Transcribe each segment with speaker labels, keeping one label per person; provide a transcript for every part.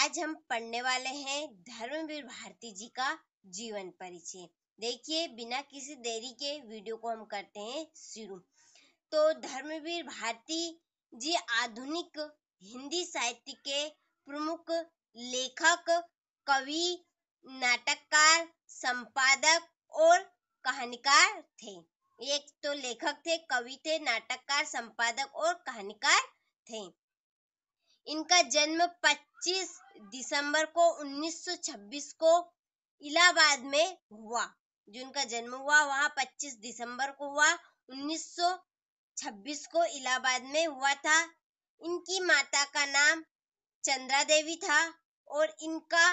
Speaker 1: आज हम पढ़ने वाले हैं धर्मवीर भारती जी का जीवन परिचय देखिए बिना किसी देरी के वीडियो को हम करते हैं शुरू तो धर्मवीर भारती जी आधुनिक हिंदी साहित्य के प्रमुख लेखक कवि नाटककार संपादक और कहानीकार थे एक तो लेखक थे कवि थे नाटककार संपादक और कहानीकार थे इनका जन्म 25 दिसंबर को 1926 को इलाहाबाद में हुआ जो इनका जन्म हुआ वहाँ 25 दिसंबर को हुआ 1926 को इलाहाबाद में हुआ था इनकी माता का नाम चंद्रा देवी था और इनका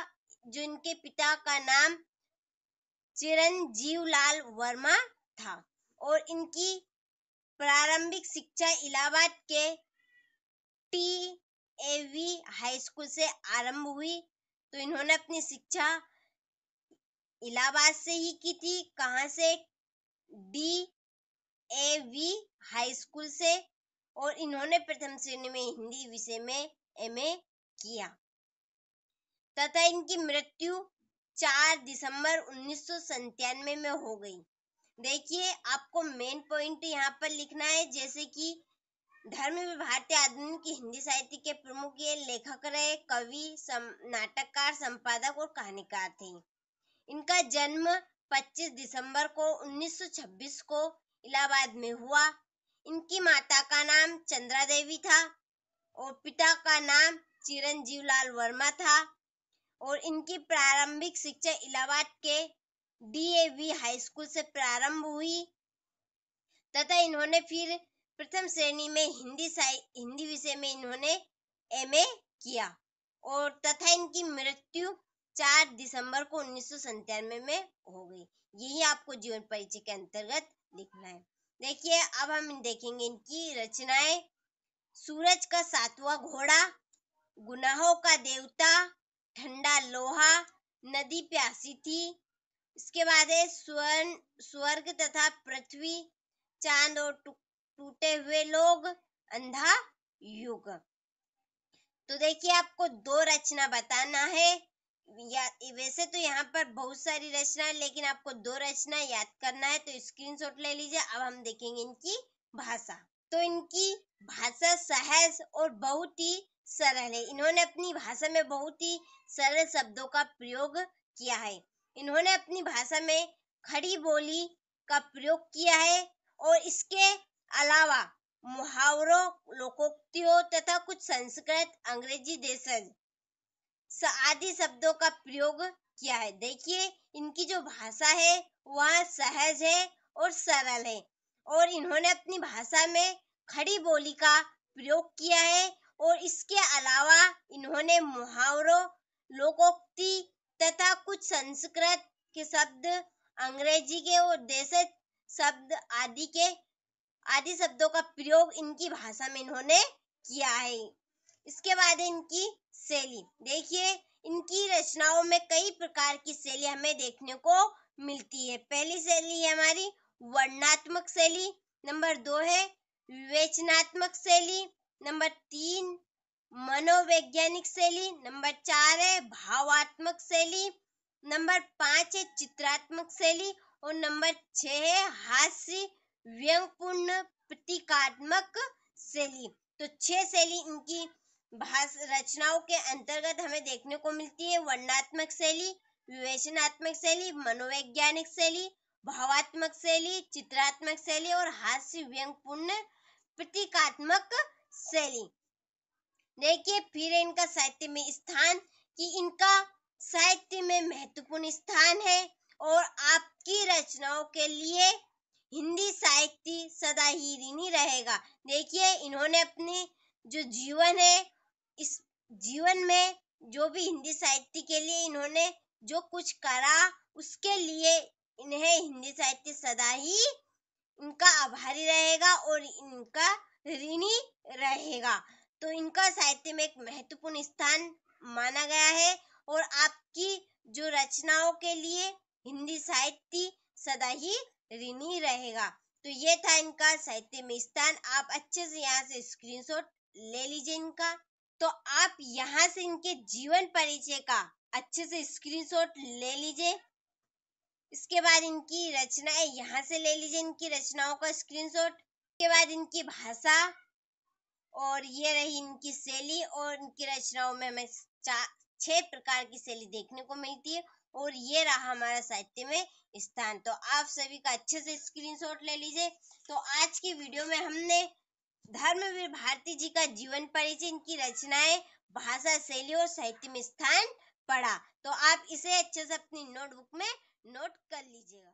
Speaker 1: जो इनके पिता का नाम चिरंजीव लाल वर्मा था और इनकी प्रारंभिक शिक्षा इलाहाबाद के टी एवी हाई स्कूल से आरंभ हुई तो इन्होंने अपनी शिक्षा इलाहाबाद से ही की थी कहाँ से D A V high school से और इन्होंने प्रथम श्रेणी में हिंदी विषय में एमए किया तथा इनकी मृत्यु 4 दिसंबर उन्नीस में हो गई देखिए आपको मेन पॉइंट यहाँ पर लिखना है जैसे कि धर्म भारतीय आधुनिक हिंदी साहित्य के प्रमुख ये लेखक रहे कवि सम, नाटककार संपादक और कहानीकार थे इनका जन्म 25 दिसंबर को 1926 को इलाहाबाद में हुआ इनकी माता का नाम चंद्रा देवी था और पिता का नाम चिरंजीव लाल वर्मा था और इनकी प्रारंभिक शिक्षा इलाहाबाद के डीएवी हाई स्कूल से प्रारंभ हुई तथा इन्होंने फिर प्रथम श्रेणी में हिंदी हिंदी विषय में इन्होंने एमए किया और तथा इनकी मृत्यु 4 दिसंबर को उन्नीस में हो गई यही आपको जीवन परिचय के अंतर्गत लिखना है देखिए अब हम देखेंगे इनकी रचनाएं सूरज का सातवां घोड़ा गुनाहों का देवता ठंडा लोहा नदी प्यासी थी इसके बाद है स्वर्ण स्वर्ग तथा पृथ्वी चांद और टुक टूटे हुए लोग अंधा युग तो देखिए आपको दो रचना बताना है या वैसे तो यहाँ पर बहुत सारी रचना है लेकिन आपको दो रचना याद करना है तो स्क्रीनशॉट ले लीजिए अब हम देखेंगे इनकी भाषा तो इनकी भाषा सहज और बहुत ही सरल है इन्होंने अपनी भाषा में बहुत ही सरल शब्दों का प्रयोग किया है इन्होंने अपनी भाषा में खड़ी बोली का प्रयोग किया है और इसके अलावा मुहावरों लोकोक्तियों तथा कुछ संस्कृत अंग्रेजी देश आदि शब्दों का प्रयोग किया है देखिए इनकी जो भाषा है वह सहज है और सरल है और इन्होंने अपनी भाषा में खड़ी बोली का प्रयोग किया है और इसके अलावा इन्होंने मुहावरों लोकोक्ति तथा कुछ संस्कृत के शब्द अंग्रेजी के और देश शब्द आदि के आदि शब्दों का प्रयोग इनकी भाषा में इन्होंने किया है इसके बाद इनकी शैली देखिए इनकी रचनाओं में कई प्रकार की शैली हमें देखने को मिलती है पहली शैली है हमारी वर्णात्मक शैली नंबर दो है विवेचनात्मक शैली नंबर तीन मनोवैज्ञानिक शैली नंबर चार है भावात्मक शैली नंबर पाँच है चित्रात्मक शैली और नंबर छह है हास्य व्यंगपूर्ण प्रतीकात्मक शैली तो छह शैली इनकी भाषा रचनाओं के अंतर्गत हमें देखने को मिलती है वर्णात्मक शैली विवेचनात्मक शैली मनोवैज्ञानिक शैली भावात्मक शैली चित्रात्मक शैली और हास्य व्यंगपूर्ण प्रतीकात्मक शैली देखिए फिर इनका साहित्य में स्थान कि इनका साहित्य में महत्वपूर्ण स्थान है और आपकी रचनाओं के लिए हिंदी व्यक्ति सदा ही ऋणी रहेगा देखिए इन्होंने अपनी जो जीवन है इस जीवन में जो भी हिंदी साहित्य के लिए इन्होंने जो कुछ करा उसके लिए इन्हें हिंदी साहित्य सदा ही इनका आभारी रहेगा और इनका ऋणी रहेगा तो इनका साहित्य में एक महत्वपूर्ण स्थान माना गया है और आपकी जो रचनाओं के लिए हिंदी साहित्य सदा ही ऋणी रहेगा तो ये था इनका साहित्य में स्थान आप अच्छे से यहाँ से स्क्रीनशॉट ले लीजिए इनका तो आप यहाँ से इनके जीवन परिचय का अच्छे से स्क्रीनशॉट ले लीजिए इसके बाद इनकी रचनाएं यहाँ से ले लीजिए इनकी रचनाओं का स्क्रीनशॉट इसके बाद इनकी भाषा और ये रही इनकी शैली और इनकी रचनाओं में हमें छह प्रकार की शैली देखने को मिलती है और ये रहा हमारा साहित्य में स्थान तो आप सभी का अच्छे से स्क्रीनशॉट ले लीजिए तो आज की वीडियो में हमने धर्मवीर भारती जी का जीवन परिचय इनकी रचनाएं भाषा शैली और साहित्य में स्थान पढ़ा तो आप इसे अच्छे से अपनी नोटबुक में नोट कर लीजिएगा